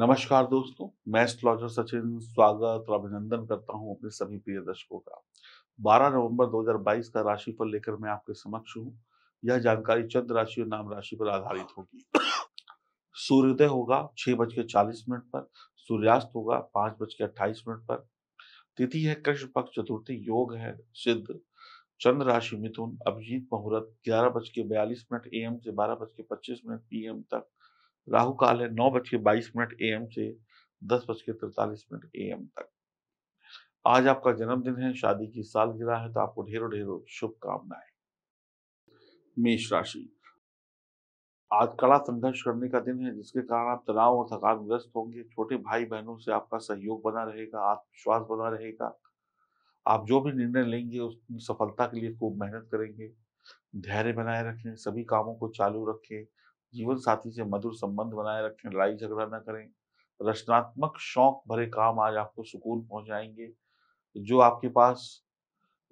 नमस्कार दोस्तों मैं एस्ट्रोलॉजर सचिन स्वागत और अभिनंदन करता हूं अपने सभी प्रिय दर्शकों का 12 नवंबर 2022 का राशिफल लेकर मैं आपके समक्ष हूं यह जानकारी चंद्र राशि और नाम राशि पर आधारित होगी सूर्योदय होगा छह बज के चालीस मिनट पर सूर्यास्त होगा पांच बज के अट्ठाईस मिनट पर तिथि है कृष्ण पक्ष चतुर्थी योग है सिद्ध चंद्र राशि मिथुन अभिजीत मुहूर्त ग्यारह बज के बयालीस मिनट एम से बारह बज के पच्चीस मिनट पीएम तक राहु काल है नौ बज के बाईस मिनट ए एम से दस बज के तिरतालीस मिनट ए एम तक आज आपका जन्मदिन है शादी की सालगिरह है तो आपको ढेरों ढेरों शुभकामनाएं मेष राशि आज कड़ा संघर्ष करने का दिन है जिसके कारण आप तनाव और थकान ग्रस्त होंगे छोटे भाई बहनों से आपका सहयोग बना रहेगा आत्मविश्वास बना रहेगा आप जो भी निर्णय लेंगे उस सफलता के लिए खूब मेहनत करेंगे धैर्य बनाए रखें सभी कामों को चालू रखें जीवन साथी से मधुर संबंध बनाए रखें लड़ाई झगड़ा ना करें रचनात्मक शौक भरे काम आज आपको सुकून पहुंचाएंगे जो आपके पास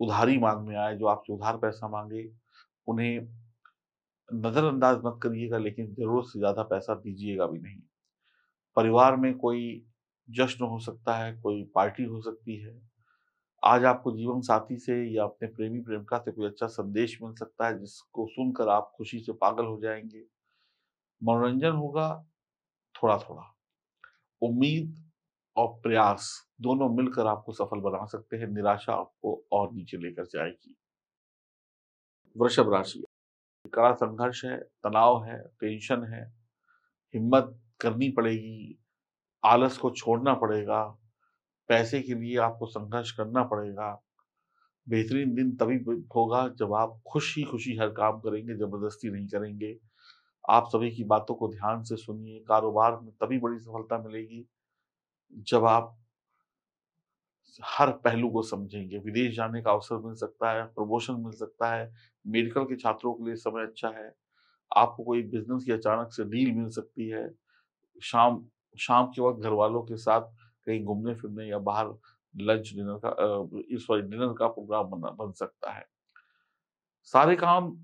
उधारी मांग में आए जो आपसे उधार पैसा मांगे उन्हें नज़रअंदाज मत करिएगा लेकिन ज़रूरत से ज़्यादा पैसा दीजिएगा भी नहीं परिवार में कोई जश्न हो सकता है कोई पार्टी हो सकती है आज आपको जीवन साथी से या अपने प्रेमी प्रेमिका से कोई अच्छा संदेश मिल सकता है जिसको सुनकर आप खुशी से पागल हो जाएंगे मनोरंजन होगा थोड़ा थोड़ा उम्मीद और प्रयास दोनों मिलकर आपको सफल बना सकते हैं निराशा आपको और नीचे लेकर जाएगी वृषभ राशि कड़ा संघर्ष है तनाव है टेंशन है हिम्मत करनी पड़ेगी आलस को छोड़ना पड़ेगा पैसे के लिए आपको संघर्ष करना पड़ेगा बेहतरीन दिन तभी होगा जब आप खुशी खुशी हर काम करेंगे जबरदस्ती नहीं करेंगे आप सभी की बातों को ध्यान से सुनिए कारोबार में तभी बड़ी सफलता मिलेगी जब आप हर पहलू को समझेंगे विदेश जाने का अवसर मिल सकता है प्रमोशन मिल सकता है मेडिकल के छात्रों के लिए समय अच्छा है आपको कोई बिजनेस की अचानक से डील मिल सकती है शाम शाम के वक्त घर वालों के साथ कहीं घूमने फिरने या बाहर लंच डिनर का सॉरी डिनर का प्रोग्राम बन, सकता है सारे काम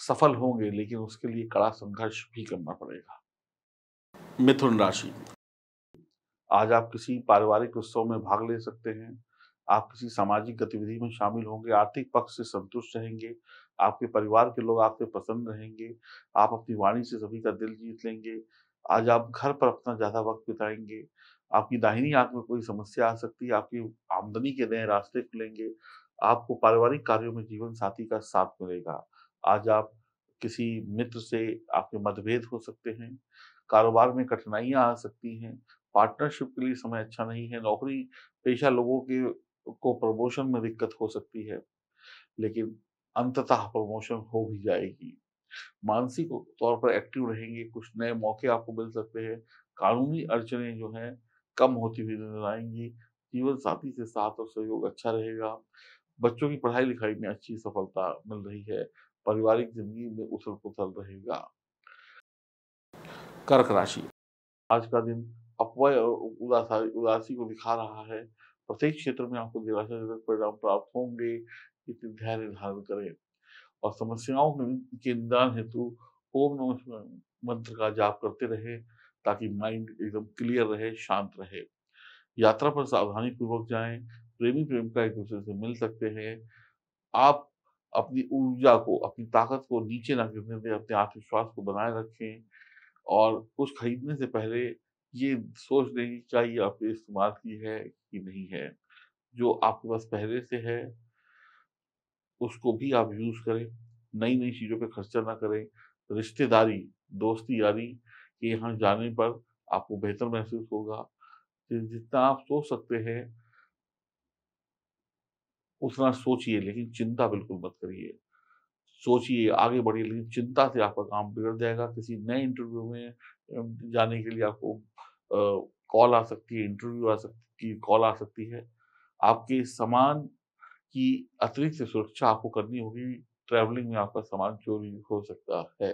सफल होंगे लेकिन उसके लिए कड़ा संघर्ष भी करना पड़ेगा मिथुन राशि आज आप किसी पारिवारिक उत्सव में भाग ले सकते हैं आप किसी सामाजिक गतिविधि में शामिल होंगे आर्थिक पक्ष से संतुष्ट रहेंगे आपके परिवार के लोग आपसे पसंद रहेंगे आप अपनी वाणी से सभी का दिल जीत लेंगे आज आप घर पर अपना ज़्यादा वक्त बिताएंगे आपकी दाहिनी आंख में कोई समस्या आ सकती है आपकी आमदनी के नए रास्ते खुलेंगे आपको पारिवारिक कार्यों में जीवन साथी का साथ मिलेगा आज आप किसी मित्र से आपके मतभेद हो सकते हैं कारोबार में कठिनाइयां आ सकती हैं पार्टनरशिप के लिए समय अच्छा नहीं है नौकरी पेशा लोगों के को प्रमोशन में दिक्कत हो सकती है लेकिन अंततः प्रमोशन हो भी जाएगी मानसिक तौर पर एक्टिव रहेंगे कुछ नए मौके आपको मिल सकते हैं कानूनी अड़चने जो हैं कम होती हुई नजर आएंगी जीवन साथी से साथ और सहयोग अच्छा रहेगा बच्चों की पढ़ाई लिखाई में अच्छी सफलता मिल रही है पारिवारिक जिंदगी में उथल पुथल रहेगा कर्क राशि आज का दिन अपवय और उदासी उदासी को दिखा रहा है प्रत्येक क्षेत्र में आपको निराशाजनक परिणाम प्राप्त होंगे इतने धैर्य धारण करें और समस्याओं के निदान हेतु ओम नमः मंत्र का जाप करते रहे ताकि माइंड एकदम क्लियर रहे शांत रहे यात्रा पर सावधानी पूर्वक जाएं प्रेमी प्रेमिका एक दूसरे से मिल सकते हैं आप अपनी ऊर्जा को अपनी ताकत को नीचे ना गिरने दें अपने आत्मविश्वास को बनाए रखें और कुछ खरीदने से पहले ये सोच क्या चाहिए आपने इस्तेमाल की है कि नहीं है जो आपके पास पहले से है उसको भी आप यूज करें नई नई चीज़ों पे खर्चा ना करें रिश्तेदारी दोस्ती यारी के यहाँ जाने पर आपको बेहतर महसूस होगा जितना आप सोच सकते हैं उतना सोचिए लेकिन चिंता बिल्कुल मत करिए सोचिए आगे बढ़िए लेकिन चिंता से आपका काम बिगड़ जाएगा किसी नए इंटरव्यू में जाने के लिए आपको कॉल आ सकती है इंटरव्यू आ सकती कॉल आ सकती है आपके सामान की अतिरिक्त सुरक्षा आपको करनी होगी ट्रैवलिंग में आपका सामान चोरी हो सकता है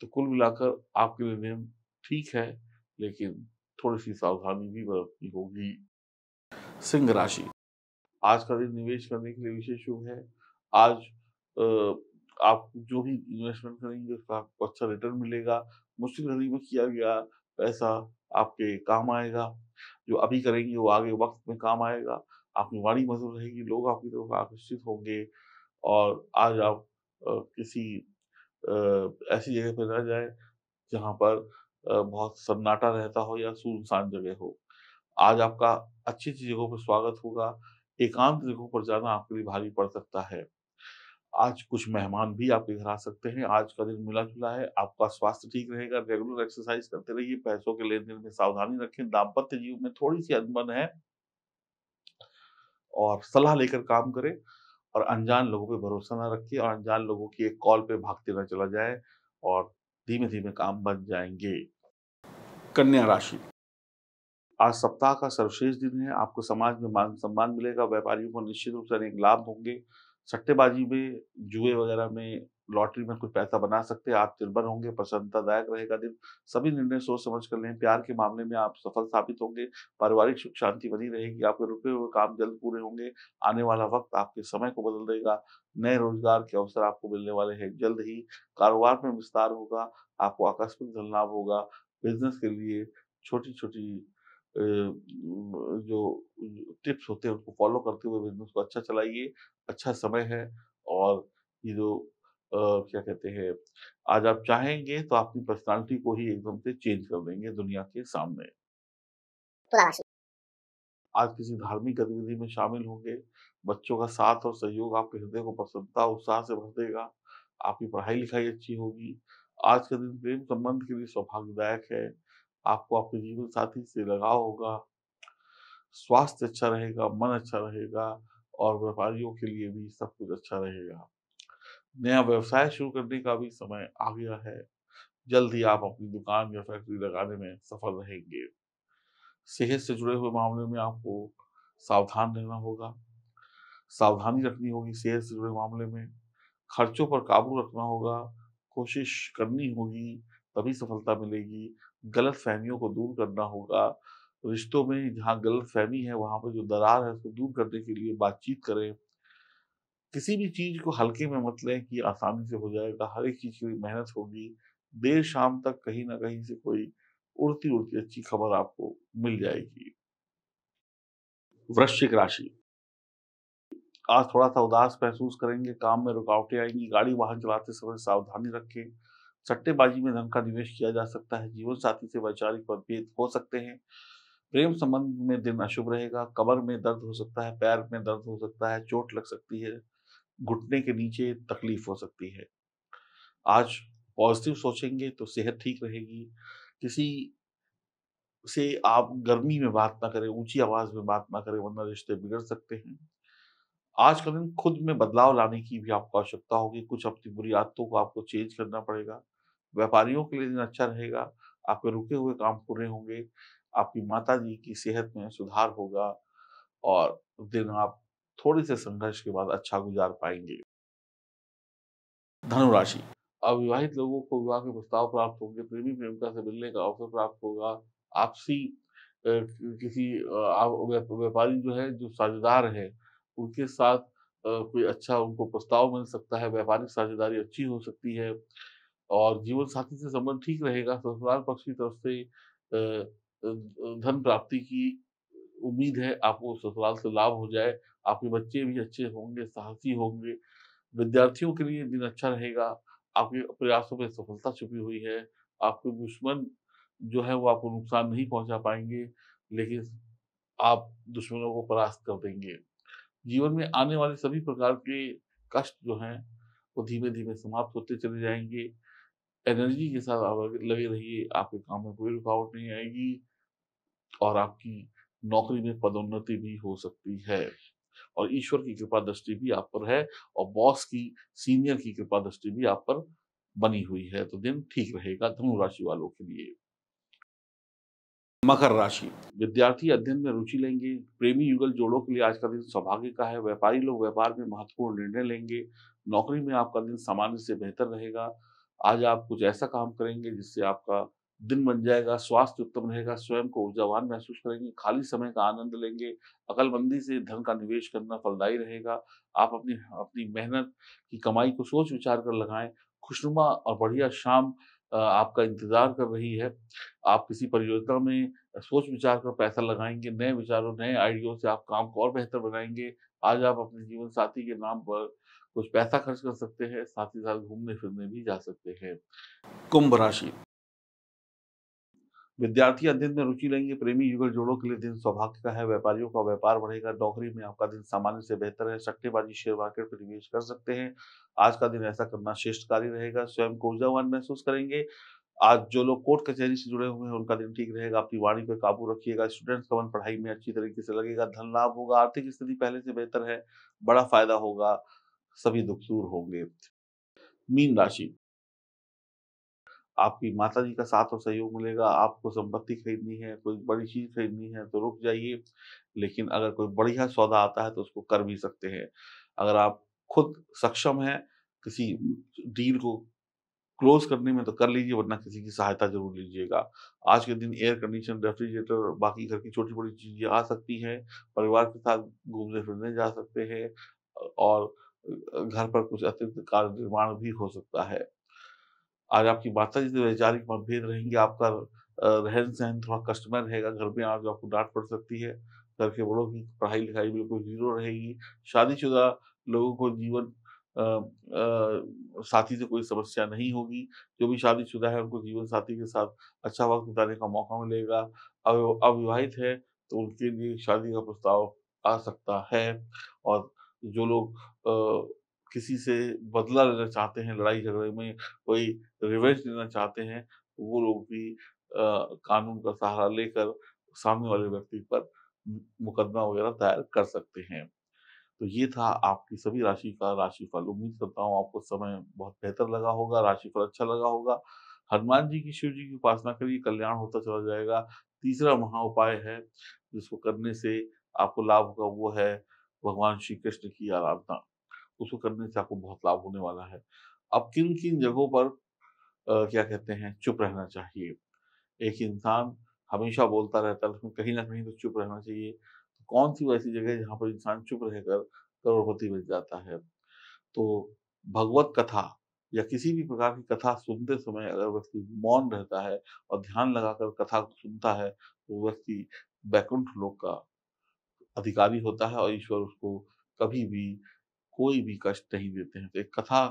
तो कुल मिलाकर आपके लिए नियम ठीक है लेकिन थोड़ी सी सावधानी भी बरतनी होगी सिंह राशि आज का दिन निवेश करने के लिए विशेष शुभ है आज आप जो भी इन्वेस्टमेंट करेंगे उसका आपको अच्छा रिटर्न मिलेगा मुश्किल घड़ी में किया गया पैसा आपके काम आएगा जो अभी करेंगे वो आगे वक्त में काम आएगा आपकी वाणी मधुर रहेगी लोग आपकी तरफ आकर्षित होंगे और आज आप किसी ऐसी जगह पर न जाए जहाँ पर बहुत सन्नाटा रहता हो या सुनसान जगह हो आज आपका अच्छी अच्छी पर स्वागत होगा एकांत जगहों पर जाना आपके लिए भारी पड़ सकता है आज कुछ मेहमान भी आपके घर आ सकते हैं आज का दिन मिला जुला है आपका स्वास्थ्य ठीक रहेगा रेगुलर एक्सरसाइज करते रहिए पैसों के लेन देन में सावधानी रखें दाम्पत्य जीवन में थोड़ी सी अनबन है और सलाह लेकर काम करें और अनजान लोगों पे भरोसा ना रखिए और अनजान लोगों की एक कॉल पे भागते ना चला जाए और धीमे धीमे काम बन जाएंगे कन्या राशि आज सप्ताह का सर्वश्रेष्ठ दिन है आपको समाज में मान सम्मान मिलेगा व्यापारियों को निश्चित रूप से अनेक लाभ होंगे सट्टेबाजी में जुए वगैरह में लॉटरी में कुछ पैसा बना सकते हैं आप निर्भर होंगे प्रसन्नतादायक रहेगा दिन सभी निर्णय सोच समझ कर लें प्यार के मामले में आप सफल साबित होंगे पारिवारिक सुख शांति बनी रहेगी आपके रुके हुए काम जल्द पूरे होंगे आने वाला वक्त आपके समय को बदल देगा नए रोजगार के अवसर आपको मिलने वाले हैं जल्द ही कारोबार में विस्तार होगा आपको आकस्मिक धन लाभ होगा बिजनेस के लिए छोटी छोटी जो टिप्स होते हैं उनको फॉलो करते हुए बिजनेस को अच्छा चलाइए अच्छा समय है और ये जो आ, क्या कहते हैं आज आप चाहेंगे तो अपनी पर्सनालिटी को ही एकदम से चेंज कर देंगे दुनिया के सामने आज किसी धार्मिक गतिविधि में शामिल होंगे बच्चों का साथ और सहयोग आपके हृदय को प्रसन्नता उत्साह से भर देगा आपकी पढ़ाई लिखाई अच्छी होगी आज का दिन प्रेम संबंध के लिए सौभाग्यदायक है आपको आपके जीवन साथी से लगाव होगा स्वास्थ्य अच्छा रहेगा मन अच्छा रहेगा और व्यापारियों के लिए भी सब कुछ अच्छा रहेगा नया व्यवसाय शुरू करने का भी समय आ गया है जल्द ही आप अपनी दुकान या फैक्ट्री लगाने में सफल रहेंगे सेहत से जुड़े हुए मामले में आपको सावधान रहना होगा सावधानी रखनी होगी सेहत से जुड़े मामले में खर्चों पर काबू रखना होगा कोशिश करनी होगी तभी सफलता मिलेगी गलत फहमियों को दूर करना होगा रिश्तों में जहाँ गलत फहमी है वहाँ पर जो दरार है उसको दूर करने के लिए बातचीत करें किसी भी चीज़ को हल्के में मत लें कि आसानी से हो जाएगा हर एक चीज़ की मेहनत होगी देर शाम तक कहीं ना कहीं से कोई उड़ती उड़ती अच्छी खबर आपको मिल जाएगी वृश्चिक राशि आज थोड़ा सा उदास महसूस करेंगे काम में रुकावटें आएंगी गाड़ी वाहन चलाते समय सावधानी रखें सट्टेबाजी में धन का निवेश किया जा सकता है जीवन साथी से वैचारिक मतभेद हो सकते हैं प्रेम संबंध में दिन अशुभ रहेगा कमर में दर्द हो सकता है पैर में दर्द हो सकता है चोट लग सकती है घुटने के नीचे तकलीफ हो सकती है आज पॉजिटिव सोचेंगे तो सेहत ठीक रहेगी किसी से आप गर्मी में बात ना करें ऊंची आवाज में बात ना करें वरना रिश्ते बिगड़ सकते हैं आज का दिन खुद में बदलाव लाने की भी आपको आवश्यकता होगी कुछ अपनी बुरी आदतों को आपको चेंज करना पड़ेगा व्यापारियों के लिए दिन अच्छा रहेगा आपके रुके हुए काम पूरे होंगे आपकी माता जी की सेहत में सुधार होगा और दिन आप थोड़े से संघर्ष के बाद अच्छा गुजार पाएंगे धनुराशि अविवाहित लोगों को विवाह के प्रस्ताव प्राप्त होंगे प्रेमी प्रेमिका से मिलने का अवसर प्राप्त होगा आपसी किसी व्यापारी जो है जो साझेदार है उनके साथ कोई अच्छा उनको प्रस्ताव मिल सकता है व्यापारिक साझेदारी अच्छी हो सकती है और जीवन साथी से संबंध ठीक रहेगा ससुराल पक्ष की तरफ से धन प्राप्ति की उम्मीद है आपको ससुराल से लाभ हो जाए आपके बच्चे भी अच्छे होंगे साहसी होंगे विद्यार्थियों के लिए दिन अच्छा रहेगा आपके प्रयासों में सफलता छुपी हुई है आपके दुश्मन जो है वो आपको नुकसान नहीं पहुंचा पाएंगे लेकिन आप दुश्मनों को परास्त कर देंगे जीवन में आने वाले सभी प्रकार के कष्ट जो हैं वो धीमे धीमे समाप्त होते चले जाएंगे एनर्जी के साथ आप लगे रहिए आपके काम में कोई रुकावट नहीं आएगी और आपकी नौकरी में पदोन्नति भी हो सकती है और ईश्वर की कृपा दृष्टि भी आप पर है और बॉस की सीनियर की कृपा दृष्टि भी आप पर बनी हुई है तो दिन ठीक रहेगा धनु राशि वालों के लिए मकर राशि विद्यार्थी अध्ययन में रुचि लेंगे प्रेमी युगल जोड़ों के लिए आज का दिन सौभाग्य का है व्यापारी लोग व्यापार में महत्वपूर्ण निर्णय लेंगे नौकरी में आपका दिन सामान्य से बेहतर रहेगा आज आप कुछ ऐसा काम करेंगे जिससे आपका दिन बन जाएगा स्वास्थ्य उत्तम रहेगा स्वयं को ऊर्जावान महसूस करेंगे खाली समय का आनंद लेंगे अकलमंदी से धन का निवेश करना फलदायी रहेगा आप अपनी अपनी मेहनत की कमाई को सोच विचार कर लगाएं खुशनुमा और बढ़िया शाम आपका इंतजार कर रही है आप किसी परियोजना में सोच विचार कर पैसा लगाएंगे नए विचारों नए आइडियो से आप काम को और बेहतर बनाएंगे आज आप अपने जीवन साथी के नाम पर कुछ पैसा खर्च कर सकते हैं साथ ही साथ घूमने फिरने भी जा सकते हैं कुंभ राशि विद्यार्थी अध्ययन में रुचि लेंगे प्रेमी युगल जोड़ों के लिए दिन सौभाग्य का है व्यापारियों का व्यापार बढ़ेगा नौकरी में आपका दिन सामान्य से बेहतर है सट्टेबाजी शेयर मार्केट में निवेश कर सकते हैं आज का दिन ऐसा करना श्रेष्ठ कार्य रहेगा स्वयं को ऊर्जावान महसूस करेंगे आज जो लोग कोर्ट कचहरी से जुड़े हुए हैं उनका दिन ठीक रहेगा अपनी वाणी पर काबू रखिएगा स्टूडेंट्स का मन पढ़ाई में अच्छी तरीके से लगेगा धन लाभ होगा आर्थिक स्थिति पहले से बेहतर है बड़ा फायदा होगा सभी दुख दूर होंगे मीन राशि आपकी माता जी का साथ और सहयोग मिलेगा आपको संपत्ति खरीदनी है कोई बड़ी चीज खरीदनी है तो रुक जाइए लेकिन अगर कोई बढ़िया सौदा आता है तो उसको कर भी सकते हैं अगर आप खुद सक्षम हैं किसी डील को क्लोज करने में तो कर लीजिए वरना किसी की सहायता जरूर लीजिएगा आज के दिन एयर कंडीशन रेफ्रिजरेटर बाकी घर की छोटी बड़ी चीजें आ सकती हैं परिवार के साथ घूमने फिरने जा सकते हैं और घर पर कुछ अतिरिक्त कार्य निर्माण भी हो सकता है आज आपकी माता जी से वैचारिक मतभेद रहेंगे आपका रहन सहन थोड़ा कस्टमर रहेगा घर में आज आपको डांट पड़ सकती है घर के बड़ों की पढ़ाई लिखाई बिल्कुल जीरो रहेगी शादीशुदा लोगों को जीवन आ, आ, साथी से कोई समस्या नहीं होगी जो भी शादीशुदा है उनको जीवन साथी के साथ अच्छा वक्त बिताने का मौका मिलेगा अविवाहित है तो उनके लिए शादी का प्रस्ताव आ सकता है और जो लोग किसी से बदला लेना चाहते हैं लड़ाई झगड़े में कोई रिवेंज लेना चाहते हैं वो लोग भी आ, कानून का सहारा लेकर सामने वाले व्यक्ति पर मुकदमा वगैरह दायर कर सकते हैं तो ये था आपकी सभी राशि का राशिफल उम्मीद करता हूँ आपको समय बहुत बेहतर लगा होगा राशिफल अच्छा लगा होगा हनुमान जी की शिव जी की उपासना करिए कल्याण होता चला जाएगा तीसरा महा उपाय है जिसको करने से आपको लाभ होगा वो है भगवान श्री कृष्ण की आराधना उसको करने से आपको बहुत लाभ होने वाला है अब किन किन जगहों पर आ, क्या कहते हैं चुप रहना चाहिए एक इंसान हमेशा बोलता रहता है लेकिन कहीं ना कहीं तो चुप रहना चाहिए तो कौन सी वैसी जगह है जहाँ पर इंसान चुप रहकर करोड़पति बन जाता है तो भगवत कथा या किसी भी प्रकार की कथा सुनते समय अगर व्यक्ति मौन रहता है और ध्यान लगाकर कथा को सुनता है तो व्यक्ति बैकुंठ लोक का अधिकारी होता है और ईश्वर उसको कभी भी कोई भी कष्ट नहीं देते हैं तो एक कथा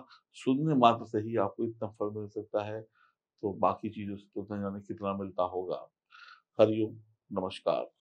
सुनने मात्र से ही आपको इतना फल मिल सकता है तो बाकी चीजों से तो न जाने कितना मिलता होगा हरिओम नमस्कार